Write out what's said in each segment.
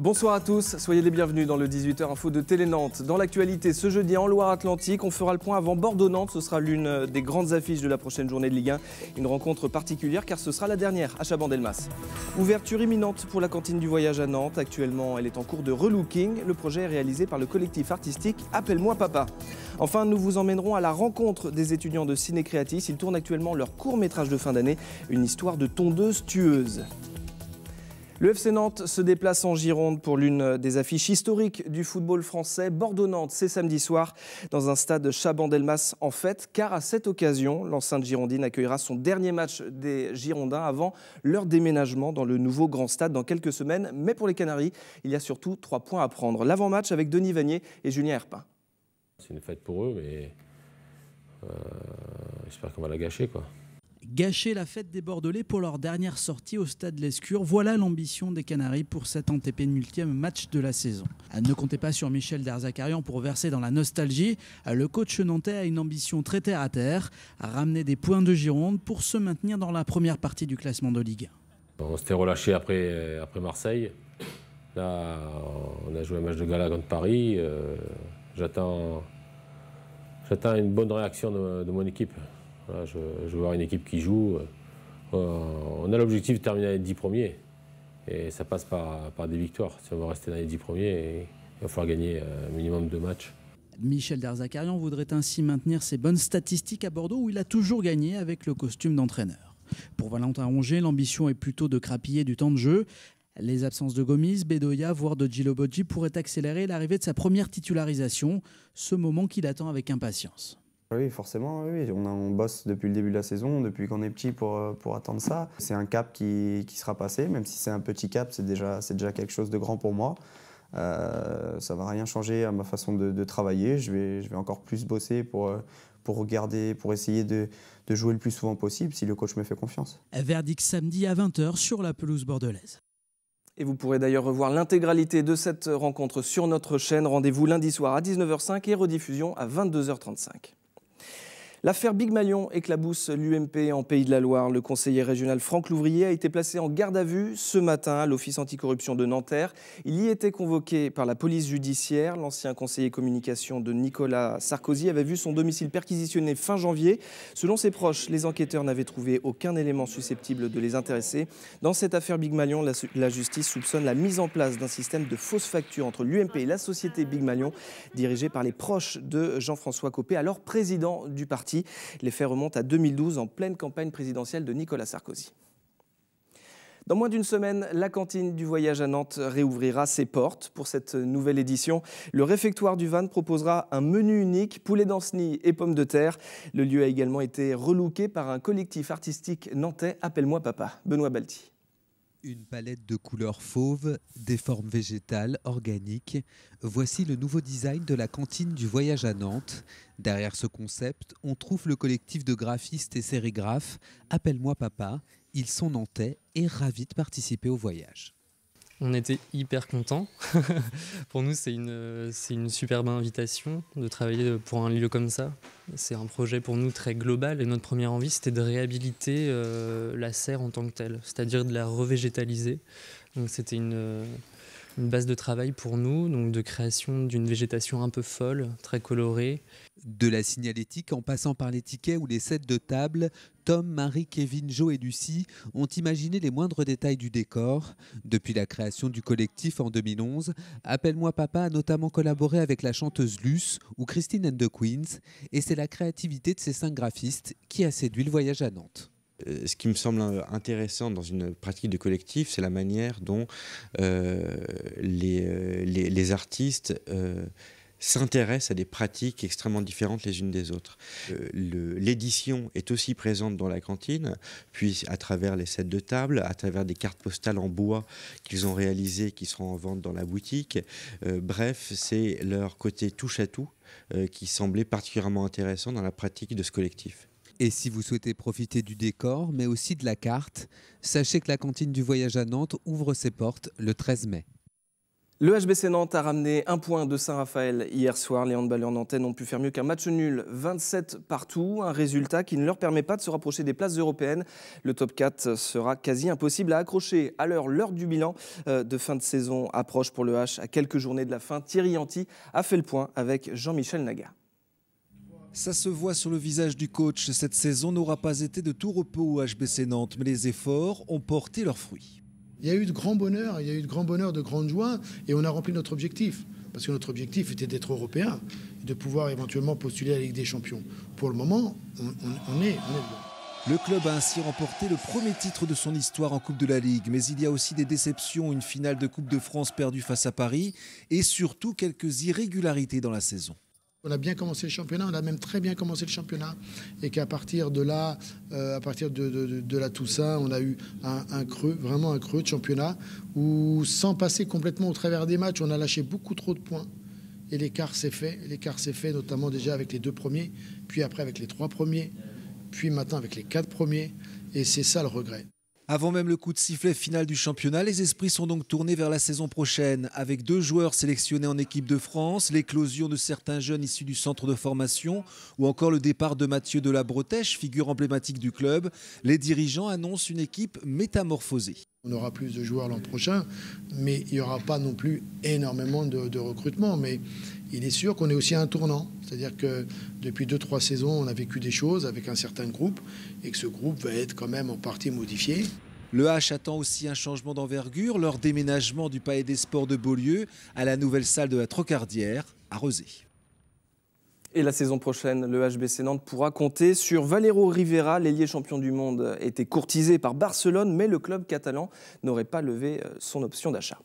Bonsoir à tous, soyez les bienvenus dans le 18h Info de Télé-Nantes. Dans l'actualité, ce jeudi en Loire-Atlantique, on fera le point avant Bordeaux-Nantes. Ce sera l'une des grandes affiches de la prochaine journée de Ligue 1. Une rencontre particulière car ce sera la dernière à Chabandelmas. Ouverture imminente pour la cantine du voyage à Nantes. Actuellement, elle est en cours de relooking. Le projet est réalisé par le collectif artistique Appelle-moi Papa. Enfin, nous vous emmènerons à la rencontre des étudiants de Ciné Ils tournent actuellement leur court métrage de fin d'année, une histoire de tondeuse tueuse. Le FC Nantes se déplace en Gironde pour l'une des affiches historiques du football français. Bordeaux-Nantes, c'est samedi soir dans un stade Chaban-Delmas en fête, car à cette occasion, l'enceinte girondine accueillera son dernier match des Girondins avant leur déménagement dans le nouveau grand stade dans quelques semaines. Mais pour les Canaries, il y a surtout trois points à prendre. L'avant-match avec Denis Vanier et Julien Herpin. C'est une fête pour eux, mais euh, j'espère qu'on va la gâcher. quoi gâcher la fête des Bordelais pour leur dernière sortie au stade Lescure. Voilà l'ambition des Canaries pour cet multième match de la saison. Ah, ne comptez pas sur Michel Darzacarian pour verser dans la nostalgie. Ah, le coach nantais a une ambition très terre à terre, ramener des points de Gironde pour se maintenir dans la première partie du classement de Ligue 1. On s'était relâché après, euh, après Marseille. Là, on a joué un match de gala Paris. Euh, j'attends une bonne réaction de mon équipe je, veux voir une équipe qui joue. Euh, on a l'objectif de terminer les 10 premiers. Et ça passe par, des victoires. Si on veut rester dans les 10 premiers, il va falloir gagner un euh, minimum de matchs. Michel Darzacarian voudrait ainsi maintenir ses bonnes statistiques à Bordeaux où il a toujours gagné avec le costume d'entraîneur. Pour Valentin Ronger, l'ambition est plutôt de crapiller du temps de jeu. Les absences de Gomis, Bedoya, voire de Djiloboji pourraient accélérer l'arrivée de sa première titularisation, ce moment qu'il attend avec impatience. Oui, forcément, oui. On, bosse depuis le début de la saison, depuis qu'on est petit pour, euh, attendre ça. C'est un cap qui, sera passé, même si c'est un petit cap, c'est déjà, quelque chose de grand pour moi. Euh, ça ne va rien changer à ma façon de, travailler. Je vais, encore plus bosser pour, euh, pour regarder, pour essayer de, de jouer le plus souvent possible si le coach me fait confiance. Verdict samedi à 20h sur la pelouse bordelaise. Et vous pourrez d'ailleurs revoir l'intégralité de cette rencontre sur notre chaîne. Rendez-vous lundi soir à 19h05 et rediffusion à 22h35. L'affaire Big Malion éclabousse l'UMP en Pays de la Loire. Le conseiller régional Franck Louvrier a été placé en garde à vue ce matin à l'Office anticorruption de Nanterre. Il y était convoqué par la police judiciaire. L'ancien conseiller communication de Nicolas Sarkozy avait vu son domicile perquisitionné fin janvier. Selon ses proches, les enquêteurs n'avaient trouvé aucun élément susceptible de les intéresser. Dans cette affaire Big Malion, la, justice soupçonne la mise en place d'un système de fausse factures entre l'UMP et la société Big Malion, dirigée par les proches de Jean-François Copé, alors président du parti. L'effet Les faits remontent à 2012, en pleine campagne présidentielle de Nicolas Sarkozy. Dans moins d'une semaine, la cantine du voyage à Nantes réouvrira ses portes. Pour cette nouvelle édition, le réfectoire du Van proposera un menu unique, poulet d'Ancenis et pommes de terre. Le lieu a également été relooké par un collectif artistique nantais, Appelle-moi Papa, Benoît Balti. Une palette de couleurs fauves, des formes végétales, organiques. Voici le nouveau design de la cantine du voyage à Nantes. Derrière ce concept, on trouve le collectif de graphistes et sérigraphes Appelle-moi papa. Ils sont nantais et ravis de participer au voyage. On était hyper contents. pour nous, c'est une, c'est une superbe invitation de travailler pour un lieu comme ça. C'est un projet pour nous très global et notre première envie, c'était de réhabiliter euh, la serre en tant que telle, c'est-à-dire de la revégétaliser. Donc c'était une, une base de travail pour nous, donc de création d'une végétation un peu folle, très colorée. De la signalétique en passant par les tickets ou les sets de table, Tom, Marie, Kevin, Joe et Lucie ont imaginé les moindres détails du décor. Depuis la création du collectif en 2011, Appelle-moi Papa a notamment collaboré avec la chanteuse Luce ou Christine and the Queens, et c'est la créativité de ces cinq graphistes qui a séduit le voyage à Nantes. Euh, ce qui me semble intéressant dans une pratique de collectif, c'est la manière dont euh, euh, les, artistes s'intéressent à des pratiques extrêmement différentes les unes des autres. L'édition est aussi présente dans la cantine, puis à travers les sets de table, à travers des cartes postales en bois qu'ils ont réalisées, qui seront en vente dans la boutique. bref, c'est leur côté touche à tout qui semblait particulièrement intéressant dans la pratique de ce collectif. Et si vous souhaitez profiter du décor, mais aussi de la carte, sachez que la cantine du voyage à Nantes ouvre ses portes le 13 mai. Le HBC Nantes a ramené un point de Saint-Raphaël hier soir. Les handballeurs nantais n'ont pu faire mieux qu'un match nul, 27 partout, un résultat qui ne leur permet pas de se rapprocher des places européennes. Le top 4 sera quasi impossible à accrocher. Alors l'heure, du bilan euh, de fin de saison approche pour le H. À quelques journées de la fin, Thierry Anti a fait le point avec Jean-Michel Naga. Ça se voit sur le visage du coach, cette saison n'aura pas été de tout repos au HBC Nantes, mais les efforts ont porté leurs fruits. Il y a eu de grands bonheurs, il y a eu de grands bonheurs, de grandes joies, et on a rempli notre objectif. Parce que notre objectif était d'être européen, et de pouvoir éventuellement postuler à la Ligue des Champions. Pour le moment, on, est, on est... Le club a ainsi remporté le premier titre de son histoire en Coupe de la Ligue, mais il y a aussi des déceptions, une finale de Coupe de France perdue face à Paris, et surtout quelques irrégularités dans la saison. On a bien commencé le championnat, on a même très bien commencé le championnat. Et qu'à partir de là, euh, à partir de, la Toussaint, on a eu un, un, creux, vraiment un creux de championnat, où sans passer complètement au travers des matchs, on a lâché beaucoup trop de points. Et l'écart s'est fait. L'écart s'est fait notamment déjà avec les deux premiers, puis après avec les trois premiers, puis maintenant avec les quatre premiers. Et c'est ça le regret. Avant même le coup de sifflet final du championnat, les esprits sont donc tournés vers la saison prochaine. Avec deux joueurs sélectionnés en équipe de France, l'éclosion de certains jeunes issus du centre de formation ou encore le départ de Mathieu de la Bretèche, figure emblématique du club, les dirigeants annoncent une équipe métamorphosée. On aura plus de joueurs l'an prochain, mais il n'y aura pas non plus énormément de, recrutement. Mais il est sûr qu'on est aussi à un tournant. C'est-à-dire que depuis deux, trois saisons, on a vécu des choses avec un certain groupe et que ce groupe va être quand même en partie modifié. Le H attend aussi un changement d'envergure, leur déménagement du Palais des Sports de Beaulieu à la nouvelle salle de la Trocardière à Rosé. Et la saison prochaine, le HBC Nantes pourra compter sur Valero Rivera. L'ailier champion du monde était courtisé par Barcelone, mais le club catalan n'aurait pas levé euh, son option d'achat.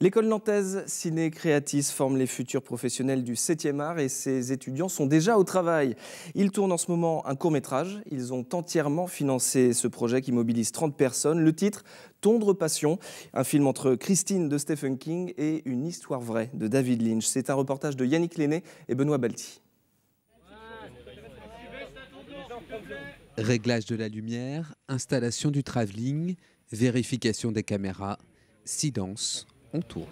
L'école nantaise Ciné Creatis forme les futurs professionnels du 7e art et ses étudiants sont déjà au travail. Ils tournent en ce moment un court-métrage. Ils ont entièrement financé ce projet qui mobilise 30 personnes. Le titre Tondre Passion, un film entre Christine de Stephen King et Une histoire vraie de David Lynch. C'est un reportage de Yannick Lenné et Benoît Balti. Réglage de la lumière, installation du travelling, vérification des caméras, silence tour.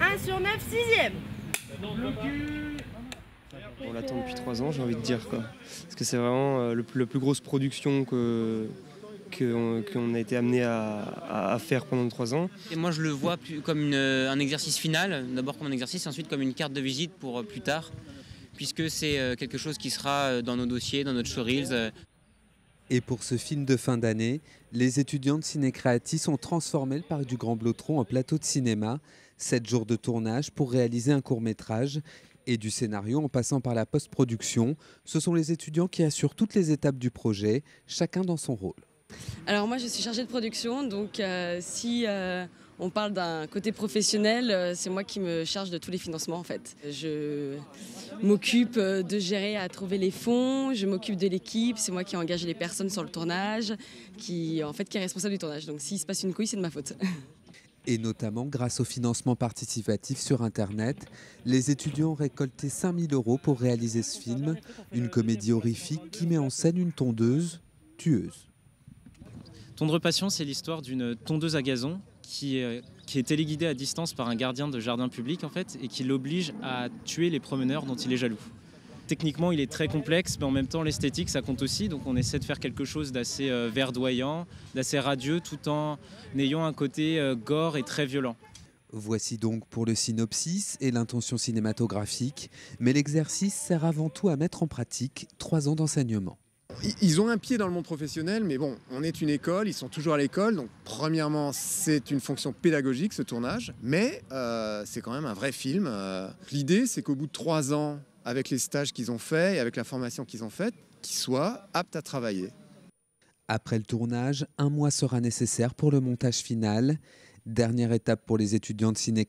1 sur 9, 6 On l'attend depuis 3 ans, j'ai envie de dire. Quoi. Parce que c'est vraiment euh, le, la plus grosse production que, qu'on a été amené à, faire pendant trois ans. Et moi, je le vois plus comme euh, un exercice final, d'abord comme un exercice, ensuite comme une carte de visite pour euh, plus tard, puisque c'est quelque chose qui sera dans nos dossiers, dans notre showreels. Et pour ce film de fin d'année, les étudiants de Ciné-Creati ont transformé le parc du Grand Blotron en plateau de cinéma. Sept jours de tournage pour réaliser un court métrage. Et du scénario en passant par la post-production, ce sont les étudiants qui assurent toutes les étapes du projet, chacun dans son rôle. Alors moi je suis chargée de production, donc euh, si... Euh, on parle d'un côté professionnel, euh, c'est moi qui me charge de tous les financements en fait. Je m'occupe euh, de gérer à trouver les fonds, je m'occupe de l'équipe, c'est moi qui engage les personnes sur le tournage, qui en fait qui est responsable du tournage. Donc s'il se passe une couille, c'est de ma faute. Et notamment grâce au financement participatif sur Internet, les étudiants ont récolté 5000 euros pour réaliser ce film, une comédie horrifique qui met en scène une tondeuse tueuse. Tondre Passion, c'est l'histoire d'une tondeuse à gazon euh, qui, est téléguidé à distance par un gardien de jardin public en fait et qui l'oblige à tuer les promeneurs dont il est jaloux. Techniquement, il est très complexe, mais en même temps, l'esthétique, ça compte aussi. Donc, on essaie de faire quelque chose d'assez euh, verdoyant, d'assez radieux, tout en ayant un côté euh, gore et très violent. Voici donc pour le synopsis et l'intention cinématographique, mais l'exercice sert avant tout à mettre en pratique trois ans d'enseignement ils ont un pied dans le monde professionnel, mais bon, on est une école, ils sont toujours à l'école. Donc, premièrement, c'est une fonction pédagogique, ce tournage, mais euh, c'est quand même un vrai film. Euh. L'idée, c'est qu'au bout de trois ans, avec les stages qu'ils ont faits et avec la formation qu'ils ont faite, qu'ils soient aptes à travailler. Après le tournage, un mois sera nécessaire pour le montage final. Dernière étape pour les étudiants de Ciné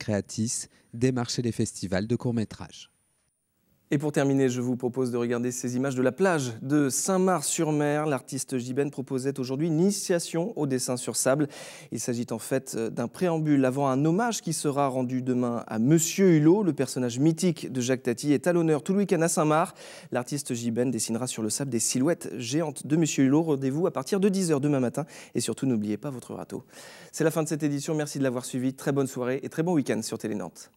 démarcher les festivals de courts-métrages. Et pour terminer, je vous propose de regarder ces images de la plage de Saint-Mars-sur-Mer. L'artiste Jiben proposait aujourd'hui une initiation au dessin sur sable. Il s'agit en fait d'un préambule avant un hommage qui sera rendu demain à Monsieur Hulot. Le personnage mythique de Jacques Tati est à l'honneur tout le week-end à saint marc L'artiste Jiben dessinera sur le sable des silhouettes géantes de Monsieur Hulot. Rendez-vous à partir de 10h demain matin. Et surtout, n'oubliez pas votre râteau. C'est la fin de cette édition. Merci de l'avoir suivi. Très bonne soirée et très bon week-end sur Télé Nantes.